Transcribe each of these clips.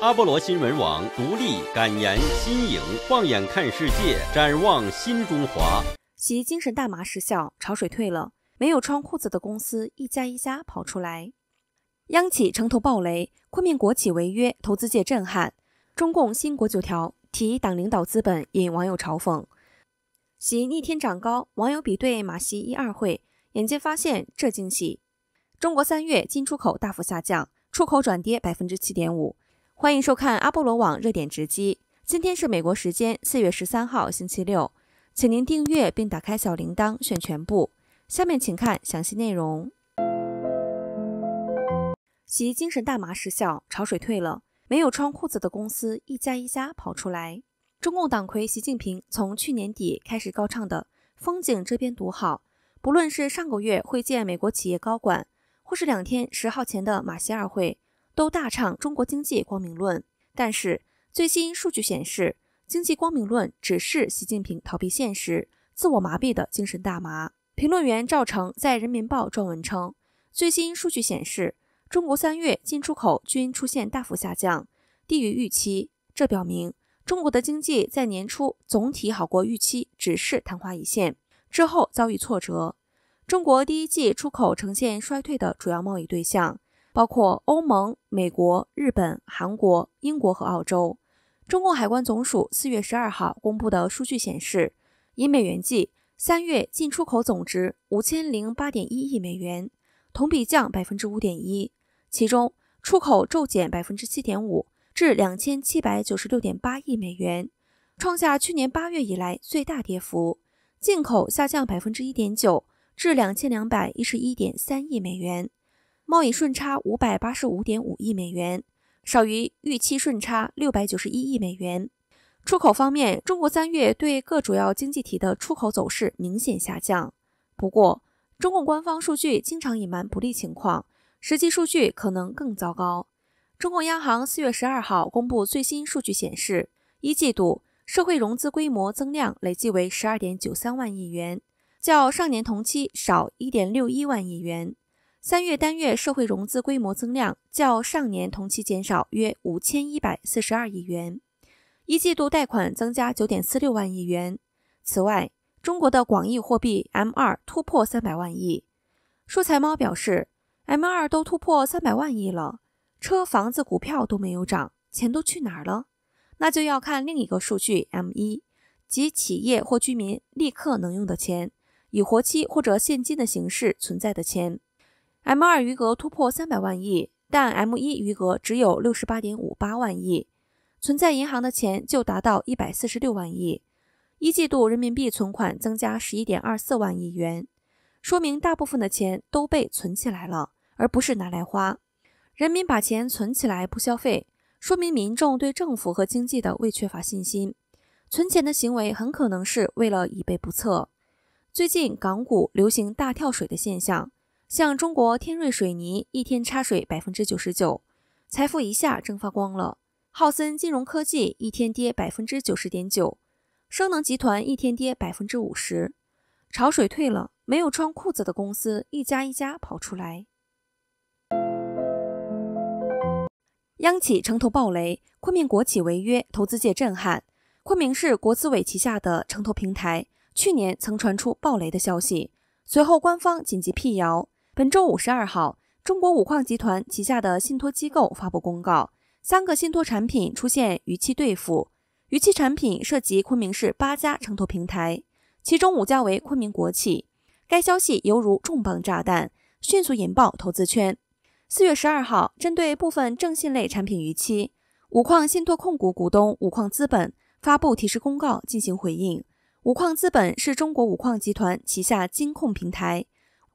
阿波罗新闻网独立感言，新颖，放眼看世界，展望新中华。吸精神大麻失效，潮水退了，没有穿裤子的公司一家一家跑出来。央企城投暴雷，昆明国企违约，投资界震撼。中共新国九条提党领导资本，引网友嘲讽。习逆天长高，网友比对马戏一二会，眼见发现这惊喜。中国三月进出口大幅下降，出口转跌百分之七点五。欢迎收看阿波罗网热点直击。今天是美国时间四月十三号星期六，请您订阅并打开小铃铛，选全部。下面请看详细内容。其精神大麻失效，潮水退了，没有穿裤子的公司一家一家跑出来。中共党魁习近平从去年底开始高唱的“风景这边独好”，不论是上个月会见美国企业高管，或是两天十号前的马歇尔会。都大唱中国经济光明论，但是最新数据显示，经济光明论只是习近平逃避现实、自我麻痹的精神大麻。评论员赵成在《人民日报》撰文称，最新数据显示，中国三月进出口均出现大幅下降，低于预期。这表明中国的经济在年初总体好过预期，只是昙花一现，之后遭遇挫折。中国第一季出口呈现衰退的主要贸易对象。包括欧盟、美国、日本、韩国、英国和澳洲。中共海关总署四月十二号公布的数据显示，以美元计，三月进出口总值五千零八点一亿美元，同比降百分之五点一。其中，出口骤减百分之七点五，至两千七百九十六点八亿美元，创下去年八月以来最大跌幅；进口下降百分之一点九，至两千两百一十一点三亿美元。贸易顺差五百八十五点五亿美元，少于预期顺差六百九十一亿美元。出口方面，中国三月对各主要经济体的出口走势明显下降。不过，中共官方数据经常隐瞒不利情况，实际数据可能更糟糕。中共央行四月十二号公布最新数据显示，一季度社会融资规模增量累计为十二点九三万亿元，较上年同期少一点六一万亿元。三月单月社会融资规模增量较上年同期减少约五千一百四十二亿元，一季度贷款增加九点四六万亿元。此外，中国的广义货币 M 二突破三百万亿。数财猫表示，M 二都突破三百万亿了，车、房子、股票都没有涨，钱都去哪儿了？那就要看另一个数据 M 一，即企业或居民立刻能用的钱，以活期或者现金的形式存在的钱。M2 余额突破三百万亿，但 M1 余额只有六十八点五八万亿，存在银行的钱就达到一百四十六万亿，一季度人民币存款增加十一点二四万亿元，说明大部分的钱都被存起来了，而不是拿来花。人民把钱存起来不消费，说明民众对政府和经济的未缺乏信心。存钱的行为很可能是为了以备不测。最近港股流行大跳水的现象。像中国天瑞水泥一天插水百分之九十九，财富一下蒸发光了。浩森金融科技一天跌百分之九十点九，升能集团一天跌百分之五十。潮水退了，没有穿裤子的公司一家一家跑出来。央企城投暴雷，昆明国企违约，投资界震撼。昆明市国资委旗下的城投平台去年曾传出暴雷的消息，随后官方紧急辟谣。本周五十二号，中国五矿集团旗下的信托机构发布公告，三个信托产品出现逾期兑付，逾期产品涉及昆明市八家城投平台，其中五家为昆明国企。该消息犹如重磅炸弹，迅速引爆投资圈。四月十二号，针对部分正信类产品逾期，五矿信托控股股东五矿资本发布提示公告进行回应。五矿资本是中国五矿集团旗下金控平台。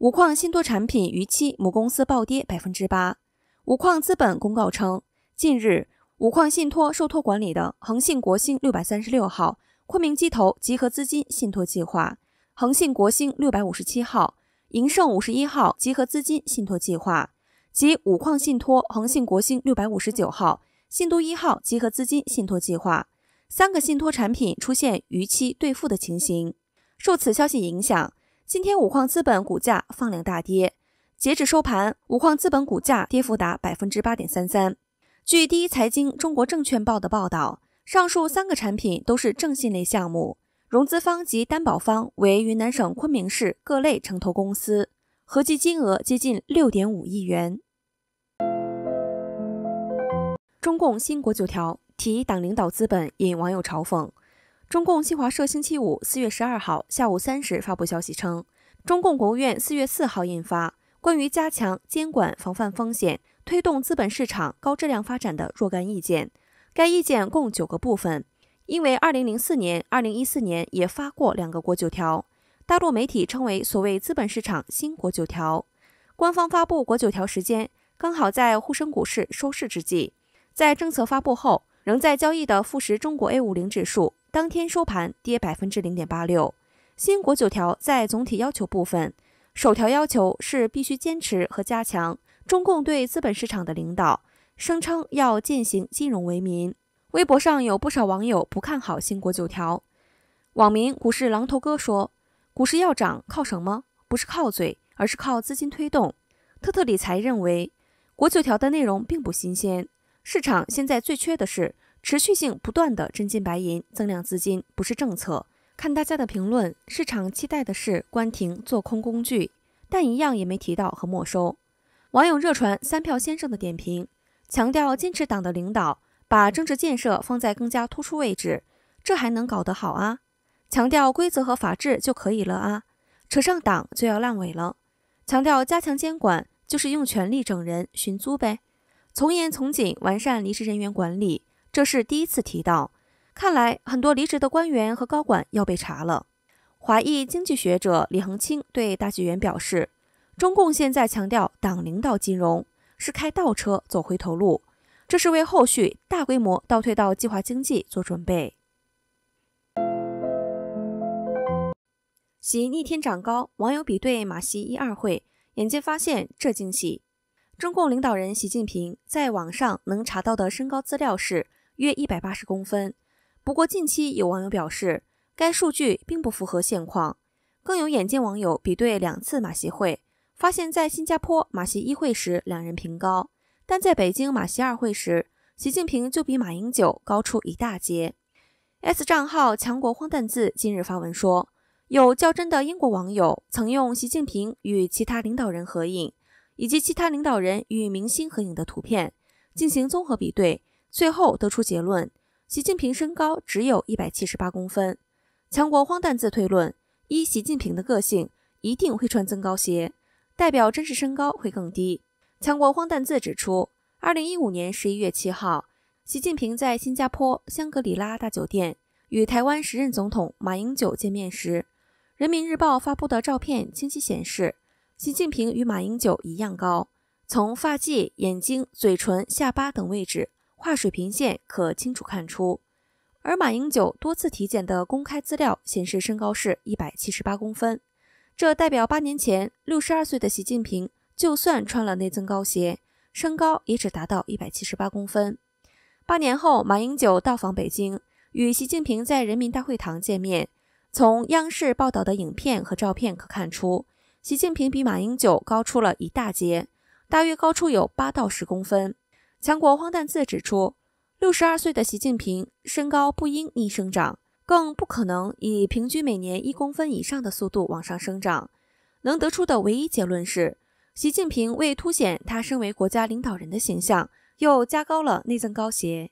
五矿信托产品逾期，母公司暴跌百分之八。五矿资本公告称，近日五矿信托受托管理的恒信国兴六百三十六号、昆明机投集合资金信托计划、恒信国兴六百五十七号、银盛五十一号集合资金信托计划及五矿信托恒信国兴六百五十九号、信都一号集合资金信托计划三个信托产品出现逾期兑付的情形，受此消息影响。今天五矿资本股价放量大跌，截止收盘，五矿资本股价跌幅达百分之八点三三。据第一财经《中国证券报》的报道，上述三个产品都是正信类项目，融资方及担保方为云南省昆明市各类城投公司，合计金额接近六点五亿元。中共新国九条提党领导资本，引网友嘲讽。中共新华社星期五（四月十二号）下午三时发布消息称，中共国务院四月四号印发《关于加强监管、防范风险、推动资本市场高质量发展的若干意见》。该意见共九个部分。因为二零零四年、二零一四年也发过两个“国九条”，大陆媒体称为所谓资本市场“新国九条”。官方发布“国九条”时间刚好在沪深股市收市之际。在政策发布后，仍在交易的富时中国 A 五零指数。当天收盘跌百分之零点八六。新国九条在总体要求部分，首条要求是必须坚持和加强中共对资本市场的领导，声称要进行金融为民。微博上有不少网友不看好新国九条。网民股市狼头哥说，股市要涨靠什么？不是靠嘴，而是靠资金推动。特特理财认为，国九条的内容并不新鲜，市场现在最缺的是。持续性不断的真金白银增量资金不是政策。看大家的评论，市场期待的是关停做空工具，但一样也没提到和没收。网友热传三票先生的点评，强调坚持党的领导，把政治建设放在更加突出位置，这还能搞得好啊？强调规则和法治就可以了啊，扯上党就要烂尾了。强调加强监管就是用权力整人寻租呗？从严从紧完善离职人员管理。这是第一次提到，看来很多离职的官员和高管要被查了。华裔经济学者李恒清对大纪元表示，中共现在强调党领导金融，是开倒车走回头路，这是为后续大规模倒退到计划经济做准备。习逆天长高，网友比对马习一二会，眼尖发现这惊喜。中共领导人习近平在网上能查到的身高资料是。约一百八十公分。不过，近期有网友表示，该数据并不符合现况。更有眼尖网友比对两次马协会，发现在新加坡马协一会时两人平高，但在北京马协二会时，习近平就比马英九高出一大截。S 账号“强国荒诞字”近日发文说，有较真的英国网友曾用习近平与其他领导人合影，以及其他领导人与明星合影的图片进行综合比对。最后得出结论：习近平身高只有一百七十八公分。强国荒诞自推论一：习近平的个性一定会穿增高鞋，代表真实身高会更低。强国荒诞自指出：二零一五年十一月七号，习近平在新加坡香格里拉大酒店与台湾时任总统马英九见面时，人民日报发布的照片清晰显示，习近平与马英九一样高，从发际、眼睛、嘴唇、下巴等位置。画水平线可清楚看出，而马英九多次体检的公开资料显示，身高是178公分，这代表八年前62岁的习近平就算穿了内增高鞋，身高也只达到178公分。八年后，马英九到访北京，与习近平在人民大会堂见面。从央视报道的影片和照片可看出，习近平比马英九高出了一大截，大约高出有8到10公分。强国荒诞自指出，六十二岁的习近平身高不应逆生长，更不可能以平均每年一公分以上的速度往上生长。能得出的唯一结论是，习近平为凸显他身为国家领导人的形象，又加高了内增高鞋。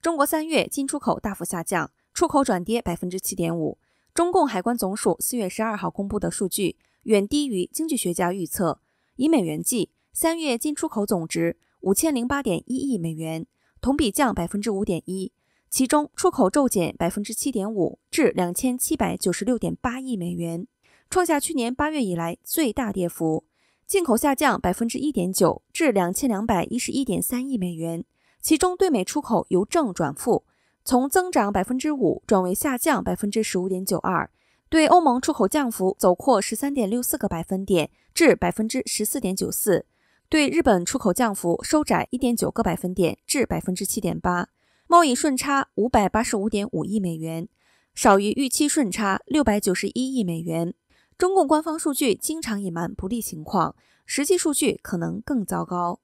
中国三月进出口大幅下降，出口转跌百分之七点五。中共海关总署四月十二号公布的数据远低于经济学家预测，以美元计。三月进出口总值五千零八点一亿美元，同比降百分之五点一。其中出口骤减百分之七点五，至两千七百九十六点八亿美元，创下去年八月以来最大跌幅。进口下降百分之一点九，至两千两百一十一点三亿美元。其中对美出口由正转负，从增长百分之五转为下降百分之十五点九二。对欧盟出口降幅走扩十三点六四个百分点，至百分之十四点九四。对日本出口降幅收窄一点九个百分点至百分之七点八，贸易顺差五百八十五点五亿美元，少于预期顺差六百九十一亿美元。中共官方数据经常隐瞒不利情况，实际数据可能更糟糕。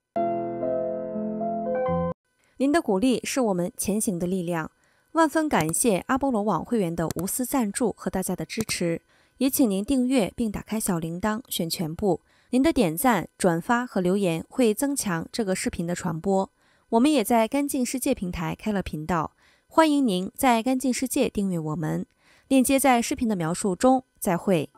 您的鼓励是我们前行的力量，万分感谢阿波罗网会员的无私赞助和大家的支持，也请您订阅并打开小铃铛，选全部。您的点赞、转发和留言会增强这个视频的传播。我们也在“干净世界”平台开了频道，欢迎您在“干净世界”订阅我们，链接在视频的描述中。再会。